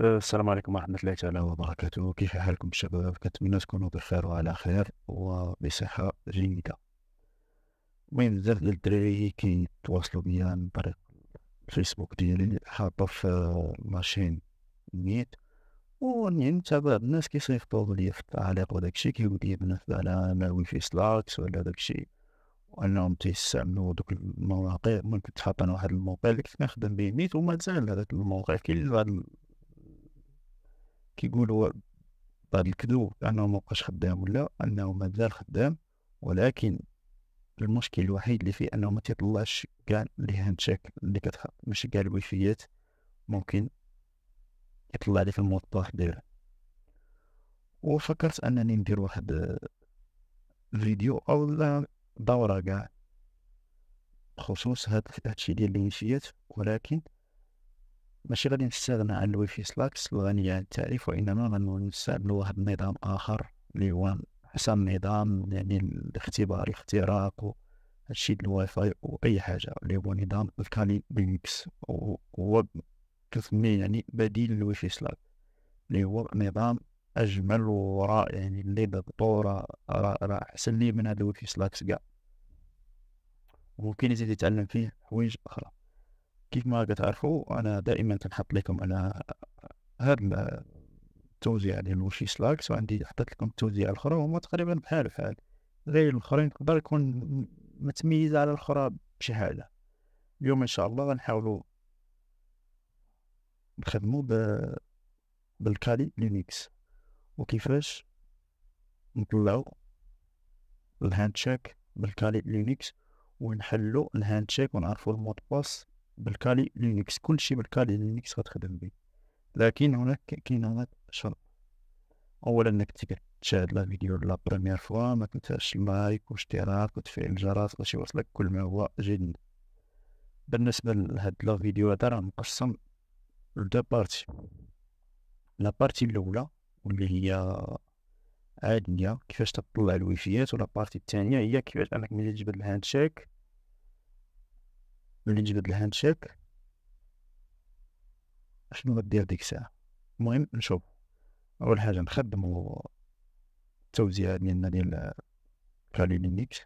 السلام عليكم ورحمة الله تعالى وبركاته كيف حالكم الشباب كنتمنى تكونوا بخير وعلى خير وبصحة جيدة المهم بزاف ديال الدراري كيتواصلوا بيا عن طريق الفيسبوك ديالي حاطه في ماشين نيت ونعمت بعض الناس كيصيفطوا ليا في التعليق وداكشي كيقول لي بنات على ما في سلاكس ولا داكشي وانهم تيستعملوا دوك المواقع ممكن كنت حاط انا واحد الموقع اللي كنت نخدم به نيت ومازال زال هذاك الموقع كاين بعض كيقولوا بعض طيب الكذوب انه ما بقاش خدام ولا انه مازال خدام ولكن المشكل الوحيد اللي فيه انه ما تيطلعش كاع لي هاند شيك اللي كتحط ماشي كاع الويفيات ممكن يطلع في الموضوع ديالها وفكرت انني ندير واحد فيديو او دورة كاع بخصوص هاد الشيء ديال الويفيات ولكن ماشي غادي نستغنى عن الويفي سلاكس الغنية عن التعريف وإنما غنستعمل واحد النظام آخر اللي هو أحسن نظام يعني الاختبار اختراق هادشي الواي فاي وأي حاجة اللي هو نظام الكالي بينكس وهو كنسميه يعني بديل للوي سلاك اللي هو نظام أجمل ورائع يعني اللي ضبطو راه أحسن لي من هاد الويفي في سلاكس كاع ممكن يزيد يتعلم فيه حوايج أخرى كيف ما تعرفوا انا دائما كنحط لكم انا هذا التوزيع ديال الوشي سلاكس وعندي حطيت لكم التوزيع الاخرى وهما تقريبا بحال بحال غير الاخرين تقدر يكون متميزه على الاخرى بشي حاجه اليوم ان شاء الله غنحاولوا نخدموا ب... بالكالي لينكس وكيفاش نطلعوا الهاند تشيك بالكالي لينكس ونحلوا الهاند تشيك ونعرفوا المود باس بالكالي لينكس كل شيء بالكالي لينكس غتخدم به لكن هناك كاين هناك شرط اولا انك تشاهد لا فيديو لا بريمير فوا ما تنساش اللايك واشتراك وتفعيل الجرس باش يوصلك كل ما هو جديد بالنسبه لهاد لا فيديو هذا راه مقسم لدو بارتي لا بارتي الاولى واللي هي عادية كيفاش تطلع الويفيات ولا بارتي الثانيه هي كيفاش انك ملي تجبد شيك ملي نجبد شيك شنو غدير ديك الساعة المهم نشوف أول حاجة نخدمو التوزيع ديالنا ديال كالي لينكس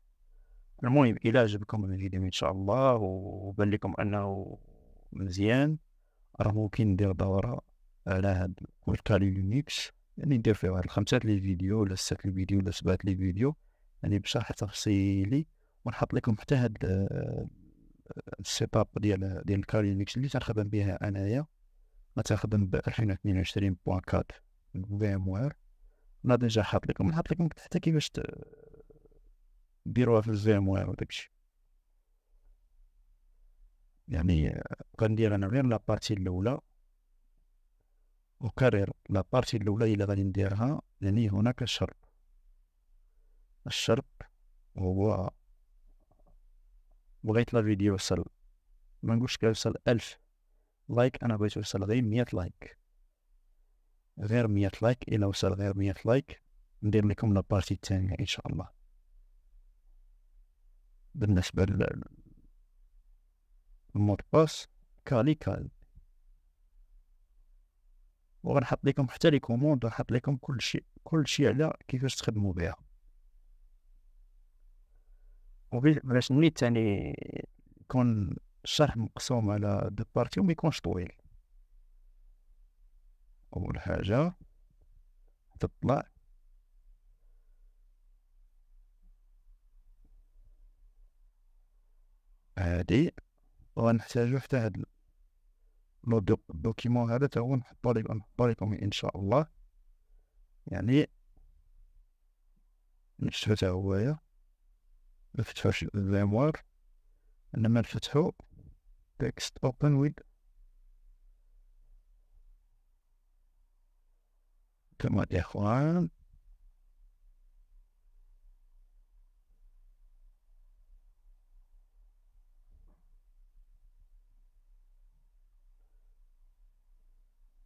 المهم إلا عجبكم الفيديو إن شاء الله وبان لكم أنه مزيان راه ممكن ندير دورة على هاد الكالي لينكس يعني ندير فيه واحد الخمسة لي فيديو ولا ستة لي فيديو ولا سبعة لي فيديو يعني بشرح تفصيلي ونحط لكم حتى هاد السيت ديال ديال الكالينكس اللي تنخدم بها انايا غتخدم ب 2022 بوان 4 في ام وير انا ديجا حاط لكم حاط لكم حتى كيفاش ديروها في الفي ام وير وداكشي يعني غندير انا غير لابارتي الاولى اكرر لابارتي الاولى الى غادي نديرها يعني هناك الشرط الشرط هو بغيت لا فيديو يوصل ما نقولش يوصل ألف لايك أنا بغيت يوصل غير مية لايك غير مية لايك إلا وصل غير مية لايك ندير لكم لابارتي الثانية إن شاء الله بالنسبة للمود باس كالي كال وغنحط لكم حتى لي كوموند ونحط لكم كل شيء كل شيء على كيفاش تخدموا بها وباش نيت تاني يكون الشرح مقسوم على دو بارتي وما يكونش طويل اول حاجه تطلع هادي غنحتاجو حتى هاد لو دوكيمون هذا تا هو نحطو ليكم نحطو ليكم ان شاء الله يعني نشتو تا هويا ما نفتحوش الفيموار انما نفتحو تكست اوبن ويد كما الاخوان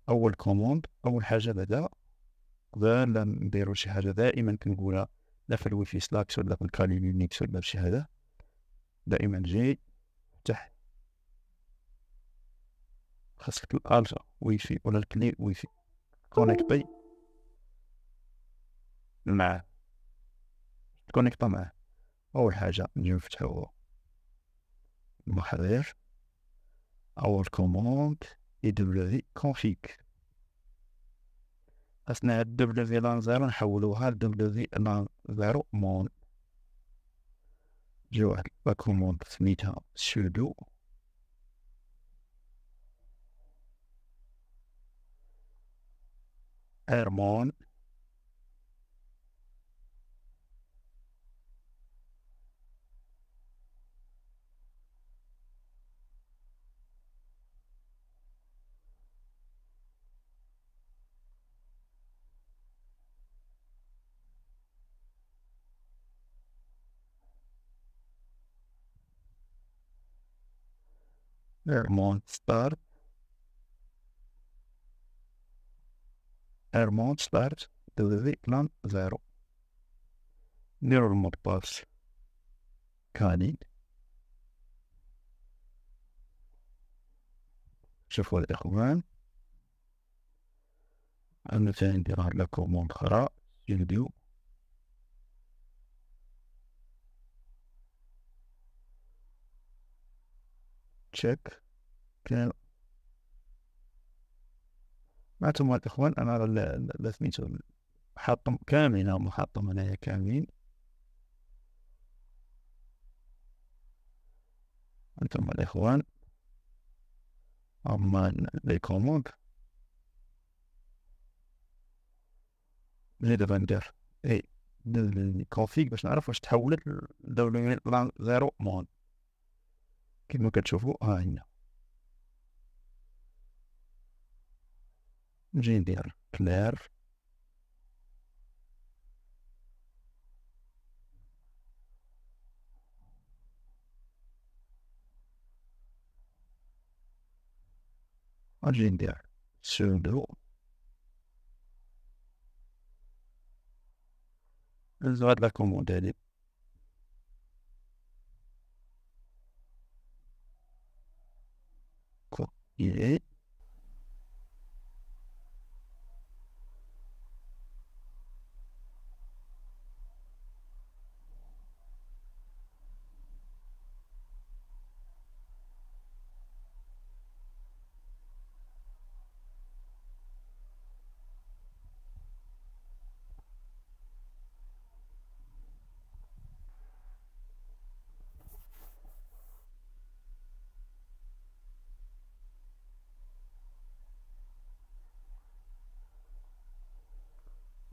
اول كوموند اول حاجه بدا قبل نديرو شي حاجه دائما كنقولها لا في الويفي سلاكس ولا في الكالي لينكس ولا بشي هذا دائما جي افتح خاصك الالفا ويفي ولا الكلي ويفي كونيكت بي معاه تكونيكتا معاه اول حاجه نجيو نفتحو المحرر اول كوموند اي دبليو كونفيك اثناء الدبل في لان زيرو نحولوها لدبل في لان زيرو مون جي واحد باكوموند سميتها سودو ايرمون Hermon ستارت Hermon ستارت دوزي بلان زيرو نديرو المودباس كاني شوفوا الإخوان أنا ثاني ندير هاد لا كوموند خرا نديو تشيك كان معتم الإخوان أنا سميتو محطم كاملين او محطم هنايا كاملين أنتم الإخوان اما إيه، لي كوموند ملي دابا ندير إي ندير كونفيك باش نعرف واش تحولت لدولة زيرو موند كما كتشوفوا آه، ها هنا نجي ندير كلير نجي آه، ندير سودو نزو هاد لا كوموند هادي 耶。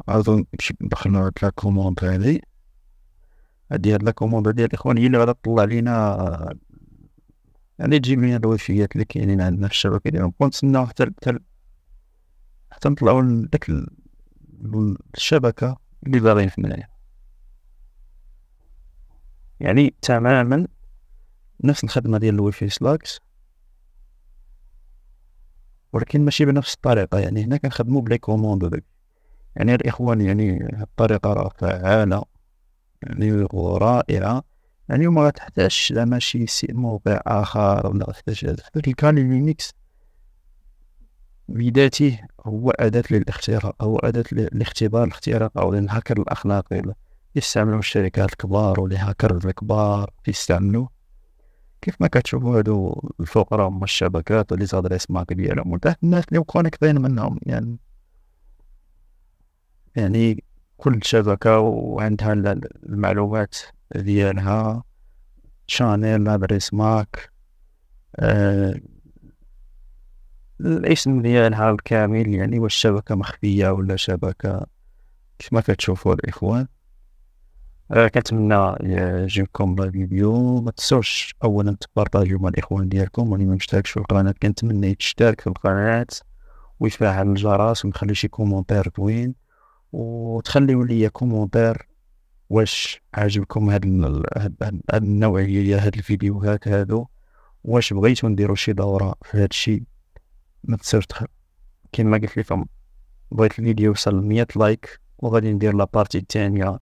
اظن دخلنا هاد لا كوموند هادي هادي هاد لا كوموند هادي الاخوان هي اللي غادا تطلع لينا يعني تجيب لينا الوفيات اللي كاينين عندنا في الشبكه ديالهم ونتسناو حتى حتى حتى نطلعو لداك الشبكه اللي باغيين في المنايا يعني تماما نفس الخدمه ديال الويفي سلاكس ولكن ماشي بنفس الطريقه يعني هنا كنخدمو بلي كوموند داك يعني الإخوان يعني الطريقة راه فعالة يعني ورائعة يعني وما غتحتاجش زعما شي موقع آخر ولا تحتاج حيت الكاني لينكس بذاته هو أداة للاختراق أو أداة لاختبار الاختراق أو للهاكر الأخلاقي يستعملوا الشركات الكبار والهاكر الكبار يستعملوا كيف ما كتشوفوا هادو الفقراء هما الشبكات ولي زادريس ماك ديالهم الناس اللي مكونيكتين منهم يعني يعني كل شبكة وعندها المعلومات ديالها شانيل لادريس ماك آه، الاسم ديالها الكامل يعني واش شبكة مخفية ولا شبكة كما كتشوفوا الإخوان آه، كنتمنى يعجبكم الفيديو ما تنسوش اولا تبارطاجيو مع الاخوان ديالكم واللي ما مشتركش في القناه كنتمنى يتشترك في القناه ويفعل الجرس ويخلي شي كومونتير زوين وتخليوا لي كومونتير واش عاجبكم هاد النوعيه هاد الفيديو هاك هادو واش بغيتو نديرو شي دوره في هاد الشيء ما تصير تخ كيما قلت لكم بغيت الفيديو يوصل 100 لايك وغادي ندير لابارتي الثانيه